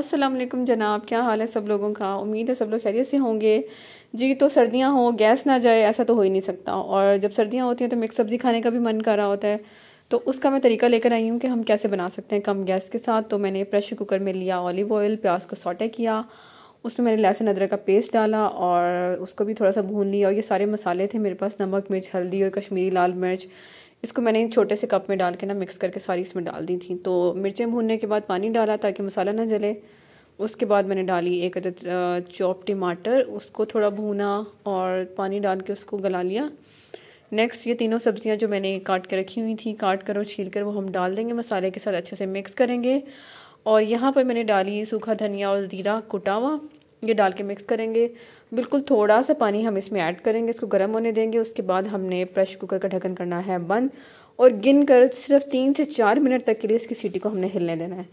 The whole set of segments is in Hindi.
अस्सलाम वालेकुम जनाब क्या हाल है सब लोगों का उम्मीद है सब लोग खैरियत से होंगे जी तो सर्दियाँ हों गैस ना जाए ऐसा तो हो ही नहीं सकता और जब सर्दियाँ होती हैं तो मिक्स सब्ज़ी खाने का भी मन कर रहा होता है तो उसका मैं तरीका लेकर आई हूँ कि हम कैसे बना सकते हैं कम गैस के साथ तो मैंने प्रेशर कुकर में लिया ऑलिव ऑयल प्याज को सॉटे किया उसमें मैंने लहसुन अदरक का पेस्ट डाला और उसको भी थोड़ा सा भून लिया और ये सारे मसाले थे मेरे पास नमक मिर्च हल्दी और कश्मीरी लाल मिर्च इसको मैंने छोटे से कप में डाल के ना मिक्स करके सारी इसमें डाल दी थी तो मिर्चें भूनने के बाद पानी डाला ताकि मसाला ना जले उसके बाद मैंने डाली एक अदद चॉप टमाटर उसको थोड़ा भूना और पानी डाल के उसको गला लिया नेक्स्ट ये तीनों सब्ज़ियाँ जो मैंने काट के रखी हुई थी काट कर और छील कर वो हम डाल देंगे मसाले के साथ अच्छे से मिक्स करेंगे और यहाँ पर मैंने डाली सूखा धनिया और ज़ीरा कुटा हुआ ये डाल के मिक्स करेंगे बिल्कुल थोड़ा सा पानी हम इसमें ऐड करेंगे इसको गर्म होने देंगे उसके बाद हमने प्रेशर कुकर का ढक्कन करना है बंद और गिन कर सिर्फ तीन से चार मिनट तक के लिए इसकी सीटी को हमने हिलने देना है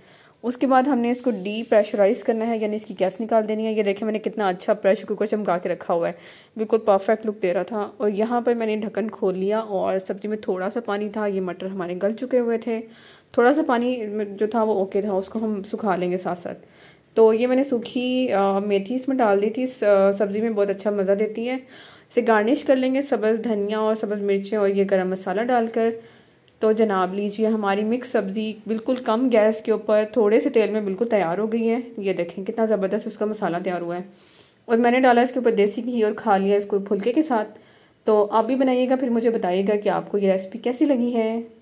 उसके बाद हमने इसको डी प्रेशराइज़ करना है यानी इसकी गैस निकाल देनी है ये देखिए मैंने कितना अच्छा प्रेशर कुकर चमका के रखा हुआ है बिल्कुल परफेक्ट लुक दे रहा था और यहाँ पर मैंने ढक्कन खोल लिया और सब्ज़ी में थोड़ा सा पानी था ये मटर हमारे गल चुके हुए थे थोड़ा सा पानी जो था वो ओके था उसको हम सुखा लेंगे साथ साथ तो ये मैंने सूखी मेथी इसमें डाल दी थी सब्ज़ी में बहुत अच्छा मज़ा देती है इसे गार्निश कर लेंगे सब्ज़ धनिया और सब्ज़ मिर्चें और ये गरम मसाला डालकर तो जनाब लीजिए हमारी मिक्स सब्ज़ी बिल्कुल कम गैस के ऊपर थोड़े से तेल में बिल्कुल तैयार हो गई है ये देखें कितना ज़बरदस्त उसका मसाला तैयार हुआ है और मैंने डाला इसके ऊपर देसी घी और खा लिया इसको फुलके के साथ तो आप भी बनाइएगा फिर मुझे बताइएगा कि आपको ये रेसिपी कैसी लगी है